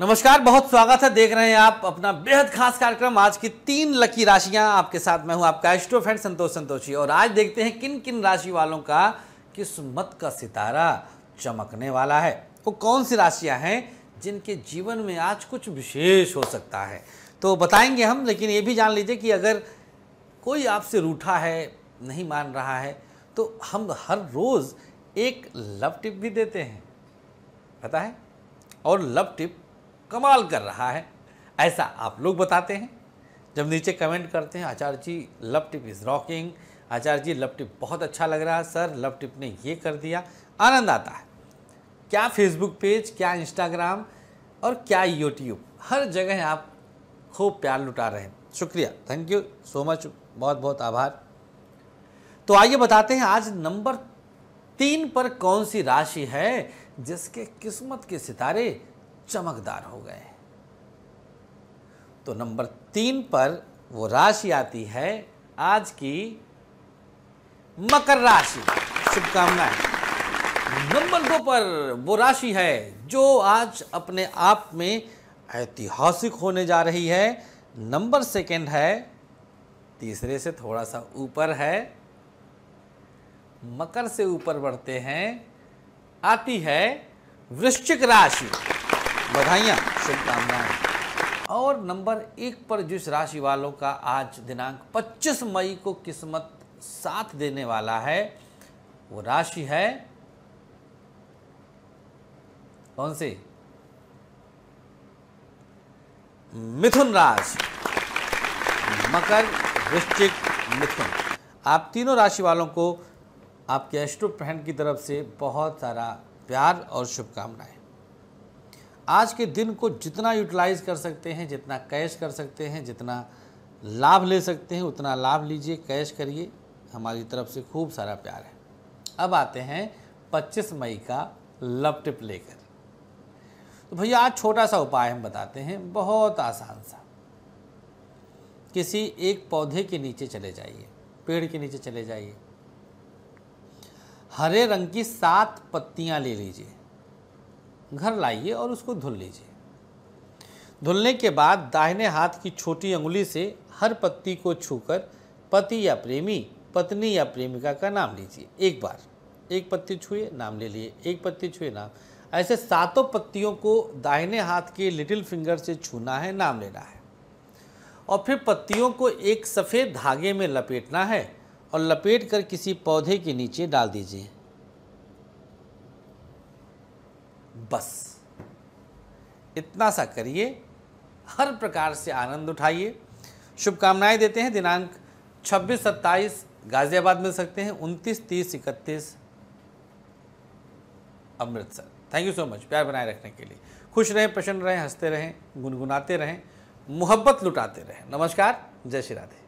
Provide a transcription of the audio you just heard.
नमस्कार बहुत स्वागत है देख रहे हैं आप अपना बेहद खास कार्यक्रम आज की तीन लकी राशियां आपके साथ मैं हूं आपका एस्ट्रो फ्रेंड संतोष संतोषी और आज देखते हैं किन किन राशि वालों का किस्मत का सितारा चमकने वाला है वो कौन सी राशियां हैं जिनके जीवन में आज कुछ विशेष हो सकता है तो बताएंगे हम लेकिन ये भी जान लीजिए कि अगर कोई आपसे रूठा है नहीं मान रहा है तो हम हर रोज़ एक लव टिप भी देते हैं पता है और लव टिप कमाल कर रहा है ऐसा आप लोग बताते हैं जब नीचे कमेंट करते हैं Acharya ji love tip is rocking Acharya ji love tip बहुत अच्छा लग रहा है सर लव टिप ने ये कर दिया आनंद आता है क्या फेसबुक पेज क्या इंस्टाग्राम और क्या यूट्यूब हर जगह आप खूब प्यार लुटा रहे हैं शुक्रिया थैंक यू सो मच बहुत बहुत आभार तो आइए बताते हैं आज नंबर तीन पर कौन सी राशि है जिसके किस्मत के सितारे चमकदार हो गए तो नंबर तीन पर वो राशि आती है आज की मकर राशि शुभकामनाएं नंबर दो पर वो राशि है जो आज अपने आप में ऐतिहासिक होने जा रही है नंबर सेकंड है तीसरे से थोड़ा सा ऊपर है मकर से ऊपर बढ़ते हैं आती है वृश्चिक राशि बधाइयाँ शुभकामनाएं और नंबर एक पर जिस राशि वालों का आज दिनांक 25 मई को किस्मत साथ देने वाला है वो राशि है कौन सी मिथुन राशि मकर वृश्चिक मिथुन आप तीनों राशि वालों को आपके अष्टुभ फ्रेंड की तरफ से बहुत सारा प्यार और शुभकामनाएं आज के दिन को जितना यूटिलाइज कर सकते हैं जितना कैश कर सकते हैं जितना लाभ ले सकते हैं उतना लाभ लीजिए कैश करिए हमारी तरफ से खूब सारा प्यार है अब आते हैं 25 मई का लव टिप लेकर तो भैया आज छोटा सा उपाय हम बताते हैं बहुत आसान सा किसी एक पौधे के नीचे चले जाइए पेड़ के नीचे चले जाइए हरे रंग की सात पत्तियां ले लीजिए घर लाइए और उसको धुल लीजिए धुलने के बाद दाहिने हाथ की छोटी उंगली से हर पत्ती को छूकर पति या प्रेमी पत्नी या प्रेमिका का नाम लीजिए एक बार एक पत्ती छुए नाम ले लिए एक पत्ती छुए नाम ऐसे सातों पत्तियों को दाहिने हाथ के लिटिल फिंगर से छूना है नाम लेना है और फिर पत्तियों को एक सफ़ेद धागे में लपेटना है और लपेट कर किसी पौधे के नीचे डाल दीजिए बस इतना सा करिए हर प्रकार से आनंद उठाइए शुभकामनाएं देते हैं दिनांक 26 27 गाज़ियाबाद मिल सकते हैं 29 30 इकतीस Amritsar thank you so much प्यार बनाए रखने के लिए खुश रहें प्रसन्न रहें हंसते रहें गुनगुनाते रहें मोहब्बत लुटाते रहें नमस्कार जय श्री राधे